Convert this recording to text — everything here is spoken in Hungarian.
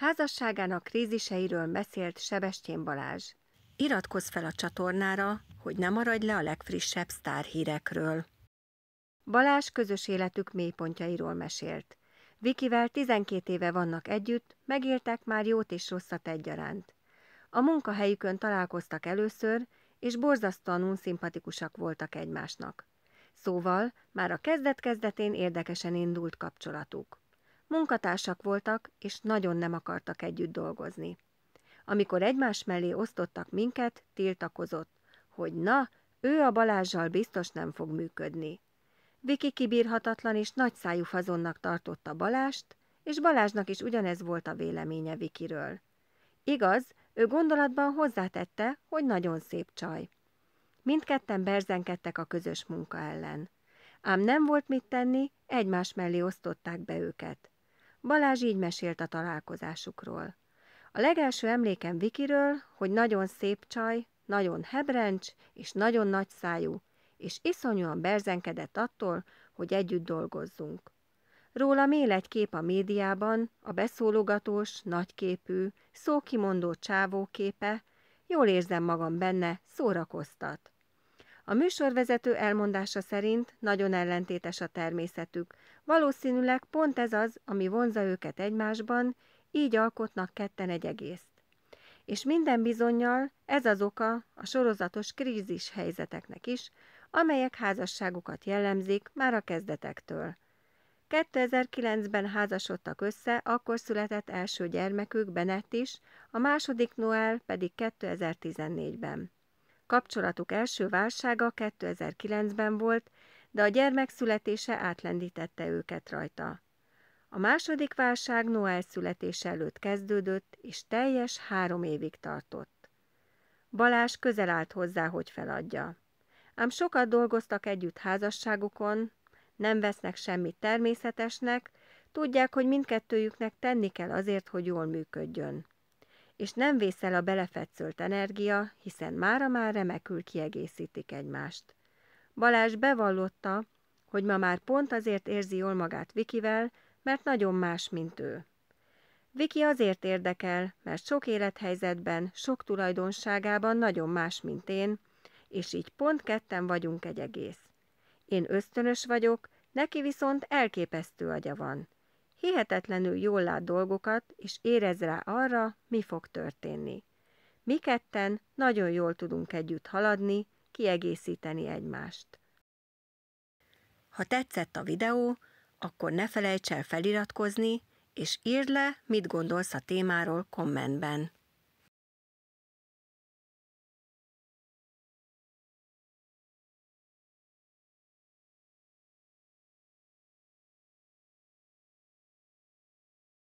Házasságának kríziseiről beszélt Sebestyén Balázs. Iratkozz fel a csatornára, hogy ne maradj le a legfrissebb sztárhírekről. Balázs közös életük mélypontjairól mesélt. Vikivel 12 éve vannak együtt, megéltek már jót és rosszat egyaránt. A munkahelyükön találkoztak először, és borzasztóan unszimpatikusak voltak egymásnak. Szóval már a kezdet-kezdetén érdekesen indult kapcsolatuk. Munkatársak voltak, és nagyon nem akartak együtt dolgozni. Amikor egymás mellé osztottak minket, tiltakozott, hogy na, ő a Balázsjal biztos nem fog működni. Viki kibírhatatlan és nagyszájú fazonnak tartotta Balást, és Balázsnak is ugyanez volt a véleménye Vikiről. Igaz, ő gondolatban hozzátette, hogy nagyon szép csaj. Mindketten berzenkedtek a közös munka ellen. Ám nem volt mit tenni, egymás mellé osztották be őket. Balázs így mesélt a találkozásukról. A legelső emlékem Vikiről, hogy nagyon szép csaj, nagyon hebrencs és nagyon nagy szájú, és iszonyúan berzenkedett attól, hogy együtt dolgozzunk. Róla mél egy kép a médiában, a beszólogatós, nagyképű, szókimondó csávó képe, jól érzem magam benne, szórakoztat. A műsorvezető elmondása szerint nagyon ellentétes a természetük. Valószínűleg pont ez az, ami vonza őket egymásban, így alkotnak ketten egy egészt. És minden bizonyal ez az oka a sorozatos krízis helyzeteknek is, amelyek házasságukat jellemzik már a kezdetektől. 2009-ben házasodtak össze, akkor született első gyermekük Bennett is, a második Noel pedig 2014-ben. Kapcsolatuk első válsága 2009-ben volt, de a gyermek születése átlendítette őket rajta. A második válság Noel születése előtt kezdődött, és teljes három évig tartott. Balás közel állt hozzá, hogy feladja. Ám sokat dolgoztak együtt házasságukon, nem vesznek semmit természetesnek, tudják, hogy mindkettőjüknek tenni kell azért, hogy jól működjön és nem vészel a belefetszölt energia, hiszen mára már remekül kiegészítik egymást. Balázs bevallotta, hogy ma már pont azért érzi jól magát Vikivel, mert nagyon más, mint ő. Viki azért érdekel, mert sok élethelyzetben, sok tulajdonságában nagyon más, mint én, és így pont ketten vagyunk egy egész. Én ösztönös vagyok, neki viszont elképesztő agya van hihetetlenül jól lát dolgokat, és érez rá arra, mi fog történni. Mi ketten nagyon jól tudunk együtt haladni, kiegészíteni egymást. Ha tetszett a videó, akkor ne felejts el feliratkozni, és írd le, mit gondolsz a témáról kommentben.